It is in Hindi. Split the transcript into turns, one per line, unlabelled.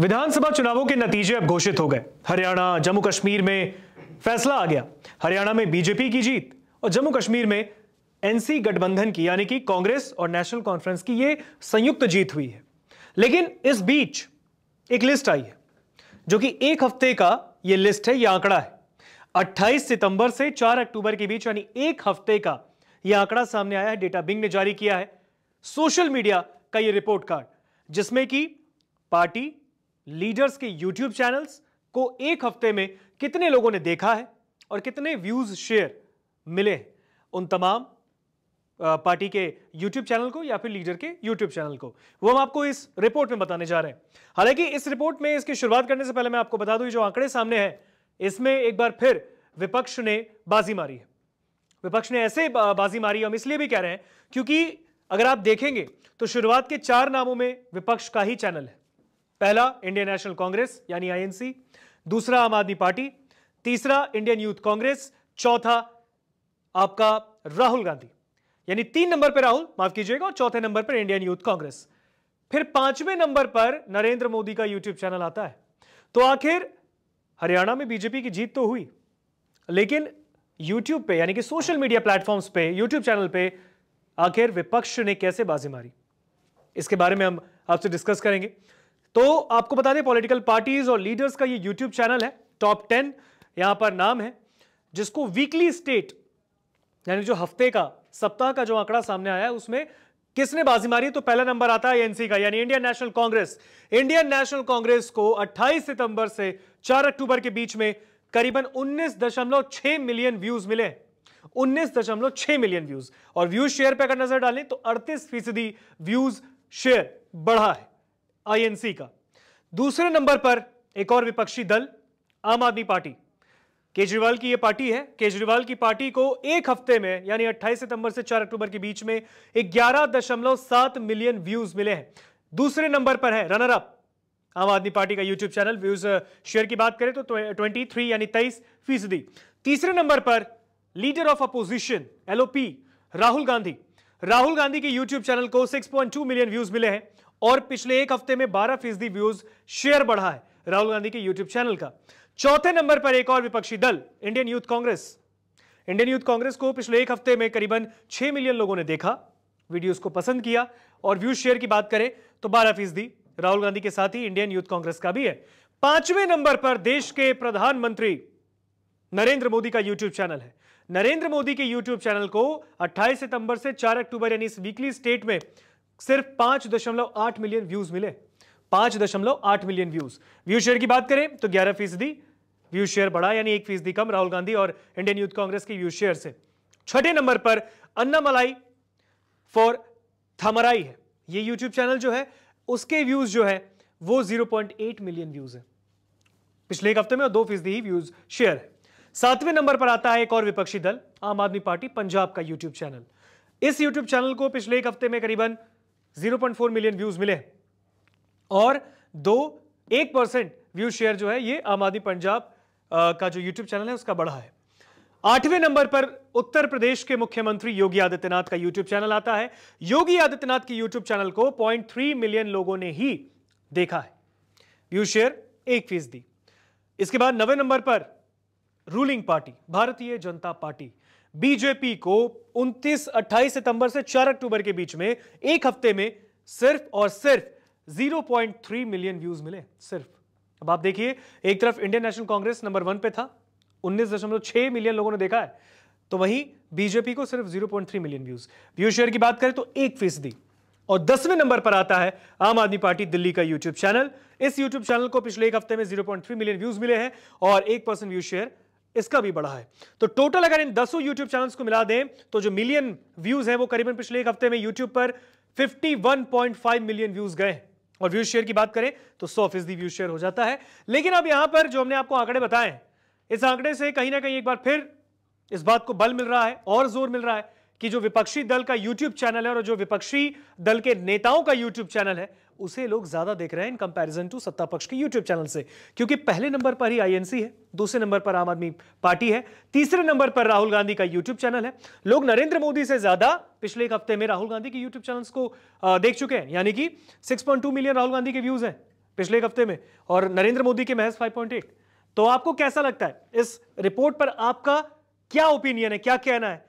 विधानसभा चुनावों के नतीजे अब घोषित हो गए हरियाणा जम्मू कश्मीर में फैसला आ गया हरियाणा में बीजेपी की जीत और जम्मू कश्मीर में एनसी गठबंधन की यानी कि कांग्रेस और नेशनल कॉन्फ्रेंस की यह संयुक्त जीत हुई है लेकिन इस बीच एक लिस्ट आई है जो कि एक हफ्ते का यह लिस्ट है यह आंकड़ा है 28 सितंबर से 4 अक्टूबर के बीच यानी एक हफ्ते का यह आंकड़ा सामने आया है डेटा बिंग ने जारी किया है सोशल मीडिया का यह रिपोर्ट कार्ड जिसमें कि पार्टी लीडर्स के यूट्यूब चैनल्स को एक हफ्ते में कितने लोगों ने देखा है और कितने व्यूज शेयर मिले उन तमाम पार्टी के यूट्यूब चैनल को या फिर लीडर के यूट्यूब चैनल को वो हम आपको इस रिपोर्ट में बताने जा रहे हैं हालांकि इस रिपोर्ट में इसकी शुरुआत करने से पहले मैं आपको बता दूं जो आंकड़े सामने हैं इसमें एक बार फिर विपक्ष ने बाजी मारी है विपक्ष ने ऐसे बाजी मारी हम इसलिए भी कह रहे हैं क्योंकि अगर आप देखेंगे तो शुरुआत के चार नामों में विपक्ष का ही चैनल है पहला इंडियन नेशनल कांग्रेस यानी आईएनसी दूसरा आम आदमी पार्टी तीसरा इंडियन यूथ कांग्रेस चौथा आपका राहुल गांधी यानी तीन नंबर पर राहुल माफ कीजिएगा और चौथे नंबर पर इंडियन यूथ कांग्रेस फिर पांचवें नंबर पर नरेंद्र मोदी का यूट्यूब चैनल आता है तो आखिर हरियाणा में बीजेपी की जीत तो हुई लेकिन यूट्यूब पे यानी कि सोशल मीडिया प्लेटफॉर्म्स पे यूट्यूब चैनल पे आखिर विपक्ष ने कैसे बाजी मारी इसके बारे में हम आपसे डिस्कस करेंगे तो आपको बता दें पॉलिटिकल पार्टीज और लीडर्स का ये यूट्यूब चैनल है टॉप टेन यहां पर नाम है जिसको वीकली स्टेट यानी जो हफ्ते का सप्ताह का जो आंकड़ा सामने आया है उसमें किसने बाजी मारी तो पहला नंबर आता है एनसी का यानी Indian National Congress Indian National Congress को 28 सितंबर से 4 अक्टूबर के बीच में करीबन 19.6 मिलियन व्यूज मिले 19.6 मिलियन व्यूज और व्यूज शेयर पर अगर नजर डालें तो अड़तीस फीसदी व्यूज शेयर बढ़ा है आईएनसी का दूसरे नंबर पर एक और विपक्षी दल आम आदमी पार्टी केजरीवाल की यह पार्टी है केजरीवाल की पार्टी को एक हफ्ते में यानी 28 सितंबर से 4 अक्टूबर के बीच में सात मिलियन व्यूज मिले हैं दूसरे नंबर पर है रनर अप आम आदमी पार्टी का यूट्यूब चैनल व्यूज शेयर की बात करें तो ट्वेंटी थ्री यानी तेईस फीसदी तीसरे नंबर पर leader of opposition LOP Rahul Gandhi Rahul Gandhi के यूट्यूब चैनल को 6.2 मिलियन व्यूज मिले हैं और पिछले एक हफ्ते में बारह फीसदी व्यूज शेयर बढ़ा है राहुल गांधी के यूट्यूब चैनल का चौथे नंबर पर एक और विपक्षी दल Indian Youth Congress Indian Youth Congress को पिछले एक हफ्ते में करीबन छह मिलियन लोगों ने देखा वीडियोस को पसंद किया और व्यूज शेयर की बात करें तो बारह फीसदी राहुल गांधी के साथ ही इंडियन यूथ कांग्रेस का भी है पांचवें नंबर पर देश के प्रधानमंत्री नरेंद्र मोदी का यूट्यूब चैनल है नरेंद्र मोदी के यूट्यूब चैनल को 28 सितंबर से 4 अक्टूबर यानी इस वीकली स्टेट में सिर्फ पांच दशमलव आठ मिलियन व्यूज मिले पांच दशमलव आठ मिलियन व्यूज व्यू शेयर की बात करें तो ग्यारह फीसदी व्यू शेयर बढ़ा यानी एक फीसदी कम राहुल गांधी और इंडियन यूथ कांग्रेस के व्यू शेयर से छठे नंबर पर अन्नामलाई फॉर थमराई है ये यूट्यूब चैनल जो है उसके व्यूज जो है वो 0.8 मिलियन व्यूज है पिछले एक हफ्ते में और दो फीसदी ही व्यूज शेयर है सातवें नंबर पर आता है एक और विपक्षी दल आम आदमी पार्टी पंजाब का यूट्यूब चैनल इस यूट्यूब चैनल को पिछले एक हफ्ते में करीबन 0.4 मिलियन व्यूज मिले और दो एक परसेंट व्यू शेयर जो है ये आम आदमी पंजाब का जो यूट्यूब चैनल है उसका बढ़ा है आठवें नंबर पर उत्तर प्रदेश के मुख्यमंत्री योगी आदित्यनाथ का यूट्यूब चैनल आता है योगी आदित्यनाथ के यूट्यूब चैनल को 0.3 मिलियन लोगों ने ही देखा है व्यू शेयर एक फीसदी इसके बाद नवे नंबर पर रूलिंग पार्टी भारतीय जनता पार्टी बीजेपी को 29 28 सितंबर से 4 अक्टूबर के बीच में एक हफ्ते में सिर्फ और सिर्फ 0.3 मिलियन व्यूज मिले सिर्फ अब आप देखिए एक तरफ Indian National Congress number one पे था 19.6 मिलियन लोगों ने देखा है तो वहीं बीजेपी को सिर्फ 0.3 मिलियन व्यूज व्यू शेयर की बात करें तो एक फीसदी और दसवें नंबर पर आता है आम आदमी पार्टी दिल्ली का यूट्यूब चैनल इस यूट्यूब चैनल को पिछले एक हफ्ते में जीरो मिलियन व्यूज मिले हैं और एक परसेंट व्यू शेयर इसका भी बढ़ा है तो टोटल अगर इन दसों यूट्यूब चैनल्स को मिला दें तो जो मिलियन व्यूज हैं वो करीबन पिछले एक हफ्ते में यूट्यूब पर 51.5 मिलियन व्यूज गए और व्यूज शेयर की बात करें तो सौ फीसदी व्यूज शेयर हो जाता है लेकिन अब यहां पर जो हमने आपको आंकड़े बताए इस आंकड़े से कहीं ना कहीं एक बार फिर इस बात को बल मिल रहा है और जोर मिल रहा है कि जो विपक्षी दल का यूट्यूब चैनल है और जो विपक्षी दल के नेताओं का यूट्यूब चैनल है उसे लोग ज्यादा देख रहे हैं इन कंपैरिजन टू सत्ता पक्ष के यूट्यूब चैनल से क्योंकि पहले नंबर पर ही आईएनसी है दूसरे नंबर पर आम आदमी पार्टी है तीसरे नंबर पर राहुल गांधी का यूट्यूब चैनल है लोग नरेंद्र मोदी से ज्यादा पिछले एक हफ्ते में राहुल गांधी के यूट्यूब चैनल को देख चुके हैं यानी कि सिक्स मिलियन राहुल गांधी के व्यूज हैं पिछले एक हफ्ते में और नरेंद्र मोदी के महज फाइव तो आपको कैसा लगता है इस रिपोर्ट पर आपका क्या ओपिनियन है क्या कहना है